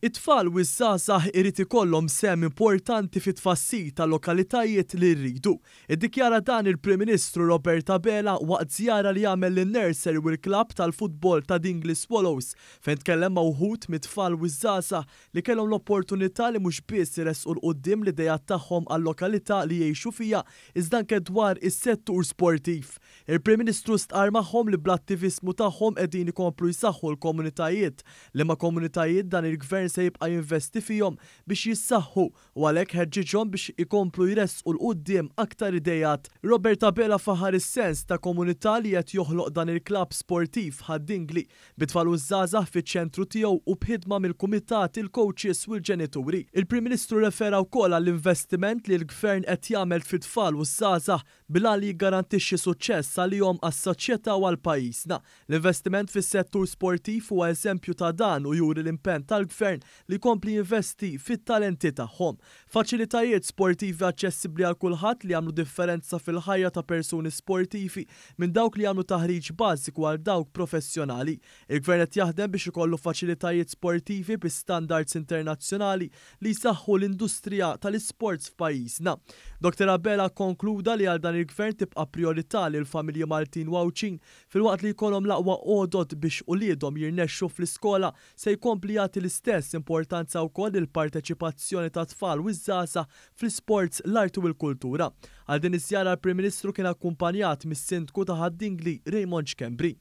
It-tfal u s-sasaħ irid ikollhom sem importanti fit tfassi ta' lokalitajiet li rridu. Id-dikjara dan il-Prim Ministru Roberta Bela waqt żjara li għamel l nerser u l-klabb tal-futbol ta' Dingli Swallows fejn tkellem ma' wħud mit-tfal u s-sasaħ li kellhom l-opportunità li mhux biss u l qoddim li dejat tagħhom għal lokalità li jgħixu fija iżda anke dwar is-settur sportiv. Il-Prim Ministru stqar magħhom li bl-attivismu tagħhom qegħdin ikomplu jsaħħu l-komunitajiet li ma' komunitajiet dan il-gvern se jibqa' jinvesti fihom biex jissaħħu u għalhekk ħerġiġhom biex ikomplu jressqu l-qudiem aktar idejat. Roberta Bela faħar is-sens ta' komunità li qed joħloq dan il-klabb sportiv ħaddingli bitfal u żgħażagħ fiċ-ċentru tiegħu u bħidma mill-kumitat il-coaches u l-ġenituri. Il-Prim Ministru refera wkoll għall-investiment li l-Gvern qed jagħmel fit-tfal u żgħażagħ bilha li jgarantixxi suċċess għalihom għas-soċjetà u għall-pajjiżna. L-investiment fis-settur sportiv huwa eżempju ta' dan u juri l-impenn tal-Gvern Milan li kompli investi fit-talenti tagħhom. Faċilitajiet sportivi aċċessibbli għal kulħadd li għamlu differenza fil-ħajja ta' persuni sportivi minn dawk li għamlu taħriġ bażiku għal dawk professjonali. Il-gvern qed jaħdem biex ikollu faċilitajiet sportivi bi standards internazzjonali li saħħu l-industrija tal-isports f'pajjiżna. Dr. Abela konkluda li għal dan il-gvern tibqa' priorità lil familji Maltin Wawċin fil-waqt li jkollhom laqwa għodot biex u jirnexxu fl-iskola se jkompli jagħti l-istess l-istess importanza wkoll il-parteċipazzjoni ta' tfal u iż żasa fl-isports, l-art u l-kultura. Għal din iż-żjara l-Prim Ministru kien akkumpanjat mis-Sindku ta' Ħaddingli Raymond Kembri.